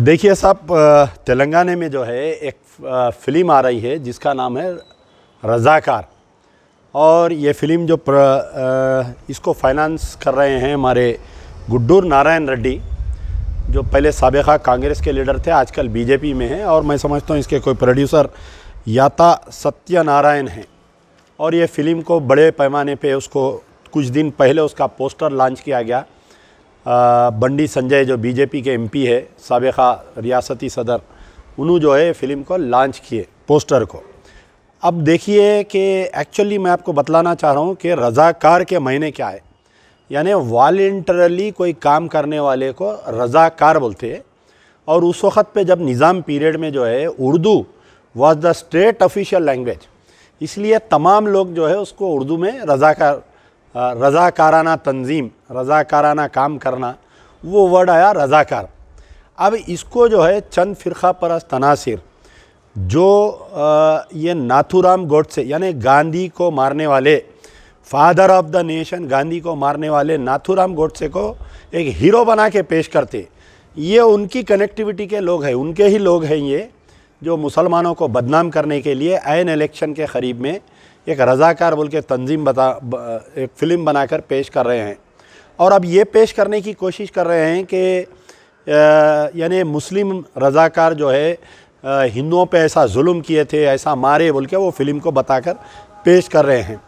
देखिए साहब तेलंगाना में जो है एक फिल्म आ रही है जिसका नाम है रज़ाकार और ये फिल्म जो प्र, इसको फाइनेंस कर रहे हैं हमारे गुड्डूर नारायण रेड्डी जो पहले सबका कांग्रेस के लीडर थे आजकल बीजेपी में हैं और मैं समझता हूँ इसके कोई प्रोड्यूसर याता सत्यनारायण हैं और ये फिल्म को बड़े पैमाने पे उसको कुछ दिन पहले उसका पोस्टर लॉन्च किया गया बंडी संजय जो बीजेपी के एमपी है सबका रियासती सदर उन्होंने जो है फिल्म को लॉन्च किए पोस्टर को अब देखिए कि एक्चुअली मैं आपको बतलाना चाह रहा हूँ कि रज़ाकार के महीने क्या है यानी वॉल्टरली कोई काम करने वाले को रज़ाकार बोलते हैं और उस वक़्त पे जब निज़ाम पीरियड में जो है Urdu was the state official language इसलिए तमाम लोग जो है उसको उर्दू में रज़ाकार रज़ाकाराना तंजीम रज़ाकाराना काम करना वो वर्ड आया रज़ाकार अब इसको जो है चंद फ़िरका परस्त तनासिर जो ये नाथूराम गोडसे यानी गांधी को मारने वाले father of the nation Gandhi को मारने वाले नाथूराम गोडसे को एक हीरो बना के पेश करते ये उनकी कनेक्टिविटी के लोग हैं उनके ही लोग हैं ये जो मुसलमानों को बदनाम करने के लिए आयन इलेक्शन के करीब में एक रज़ाकार बोल के तंजीम बता एक फ़िल्म बनाकर पेश कर रहे हैं और अब ये पेश करने की कोशिश कर रहे हैं कि यानी मुस्लिम रज़ाकार जो है हिंदुओं पे ऐसा जुल्म किए थे ऐसा मारे बोल के वो फ़िल्म को बताकर पेश कर रहे हैं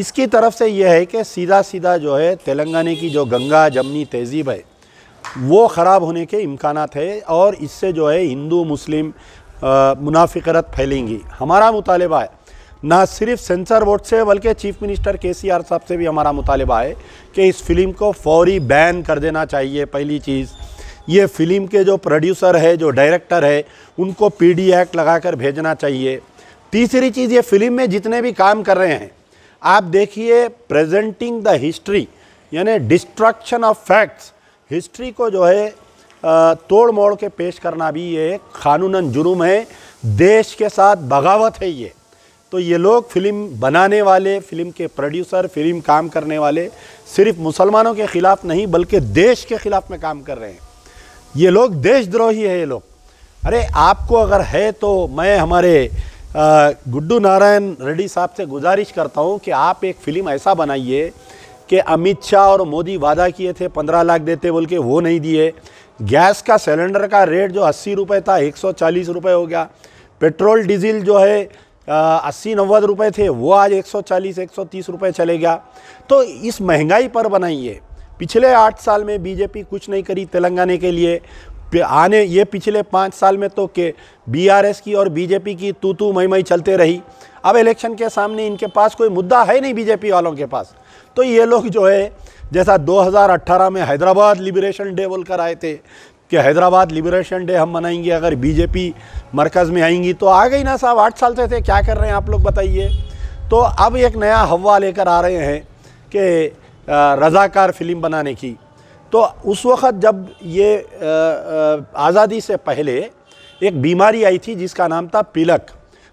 इसकी तरफ से यह है कि सीधा सीधा जो है तेलंगाना की जो गंगा जमनी तहजीब है वो ख़राब होने के इम्कान है और इससे जो है हिंदू मुस्लिम मुनाफिकरत फैलेंगी हमारा मुतालबा है ना सिर्फ सेंसर बोर्ड से बल्कि चीफ मिनिस्टर के सी आर साहब से भी हमारा मुतालबा है कि इस फिल्म को फौरी बैन कर देना चाहिए पहली चीज़ ये फिल्म के जो प्रोड्यूसर है जो डायरेक्टर है उनको पीडी एक्ट लगाकर भेजना चाहिए तीसरी चीज़ ये फिल्म में जितने भी काम कर रहे हैं आप देखिए प्रजेंटिंग द हिस्ट्री यानी डिस्ट्रक्शन ऑफ फैक्ट्स हिस्ट्री को जो है तोड़ मोड़ के पेश करना भी ये एक कानूनन जुर्म है देश के साथ बगावत है ये तो ये लोग फिल्म बनाने वाले फिल्म के प्रोड्यूसर फिल्म काम करने वाले सिर्फ मुसलमानों के ख़िलाफ़ नहीं बल्कि देश के ख़िलाफ़ में काम कर रहे हैं ये लोग देशद्रोही है ये लोग अरे आपको अगर है तो मैं हमारे गुड्डू नारायण रेड्डी साहब से गुजारिश करता हूँ कि आप एक फ़िल्म ऐसा बनाइए कि अमित शाह और मोदी वादा किए थे पंद्रह लाख देते बोल के वो नहीं दिए गैस का सिलेंडर का रेट जो अस्सी रुपये था एक सौ चालीस रुपये हो गया पेट्रोल डीजल जो है अस्सी नब्बे रुपये थे वो आज 140 130 रुपए चले गया तो इस महंगाई पर बनाइए पिछले आठ साल में बीजेपी कुछ नहीं करी तेलंगाना के लिए आने ये पिछले पाँच साल में तो के बीआरएस की और बीजेपी की तू तू मई मई चलते रही अब इलेक्शन के सामने इनके पास कोई मुद्दा है नहीं बीजेपी वालों के पास तो ये लोग जो है जैसा 2018 में हैदराबाद लिबरेशन डे बोलकर आए थे कि हैदराबाद लिबरेशन डे हम मनाएंगे अगर बीजेपी मरकज़ में आएंगी तो आ गई ना साहब आठ साल से थे क्या कर रहे हैं आप लोग बताइए तो अब एक नया हवा लेकर आ रहे हैं कि रज़ाकार फ़िल्म बनाने की तो उस वक़्त जब ये आज़ादी से पहले एक बीमारी आई थी जिसका नाम था पिलक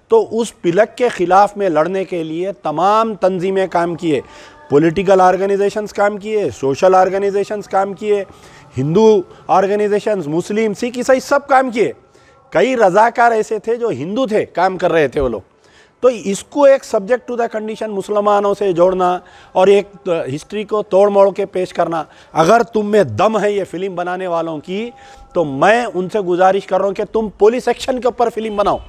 तो उस पिलक के ख़िलाफ़ में लड़ने के लिए तमाम तंजीमें काम किए पॉलिटिकल ऑर्गेनाइजेशंस काम किए सोशल ऑर्गेनाइजेशंस काम किए हिंदू ऑर्गेनाइजेशंस मुस्लिम सिख ईसाई सब काम किए कई रजाकार ऐसे थे जो हिंदू थे काम कर रहे थे वो लोग तो इसको एक सब्जेक्ट टू द कंडीशन मुसलमानों से जोड़ना और एक हिस्ट्री को तोड़ मोड़ के पेश करना अगर तुम में दम है ये फिल्म बनाने वालों की तो मैं उनसे गुजारिश कर रहा हूँ कि तुम पुलिस एक्शन के ऊपर फिल्म बनाओ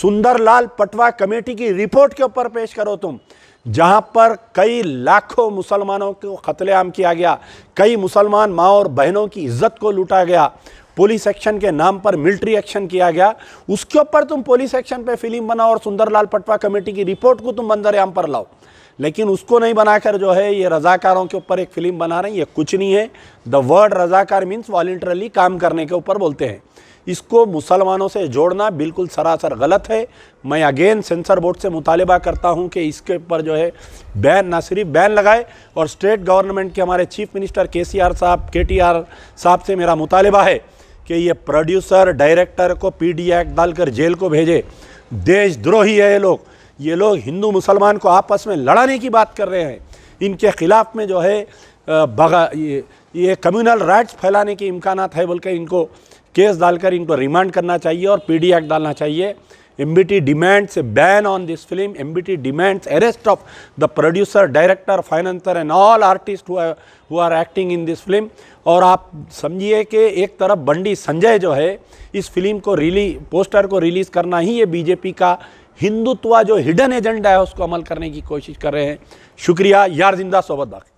सुंदरलाल पटवा कमेटी की रिपोर्ट के ऊपर पेश करो तुम जहां पर कई लाखों मुसलमानों को कतलेआम किया गया कई मुसलमान माओ और बहनों की इज्जत को लूटा गया पुलिस एक्शन के नाम पर मिलिट्री एक्शन किया गया उसके ऊपर तुम पुलिस एक्शन पे फिल्म बनाओ और सुंदरलाल पटवा कमेटी की रिपोर्ट को तुम आम पर लाओ लेकिन उसको नहीं बनाकर जो है ये रजाकारों के ऊपर एक फिल्म बना रहे हैं ये कुछ नहीं है the word razakar means voluntarily काम करने के ऊपर बोलते हैं इसको मुसलमानों से जोड़ना बिल्कुल सरासर गलत है मैं अगेन सेंसर बोर्ड से मुतालबा करता हूँ कि इसके ऊपर जो है बैन ना सिर्फ बैन लगाए और स्टेट गवर्नमेंट के हमारे चीफ मिनिस्टर के सी आर साहब के टी आर साहब से मेरा मुतालबा है कि ये प्रोड्यूसर डायरेक्टर को पी डी एक्ट डालकर जेल को भेजे देशद्रोही है ये लोग ये लोग हिंदू मुसलमान को आपस में लड़ाने की बात कर रहे हैं इनके ख़िलाफ़ में जो है बगा ये ये कम्यूनल राइट्स फैलाने के इम्कान है बोल के इनको केस डालकर इनको रिमांड करना चाहिए और डी एक्ट डालना चाहिए M T demands a ban on this film M B T demands arrest of the producer director financier and all artist who are acting in this film और आप समझिए कि एक तरफ बंडी संजय जो है इस फिल्म को रिली पोस्टर को रिलीज़ करना ही ये बीजेपी का हिंदुत्व जो हिडन एजेंडा है उसको अमल करने की कोशिश कर रहे हैं शुक्रिया यार जिंदा सोबत बाकी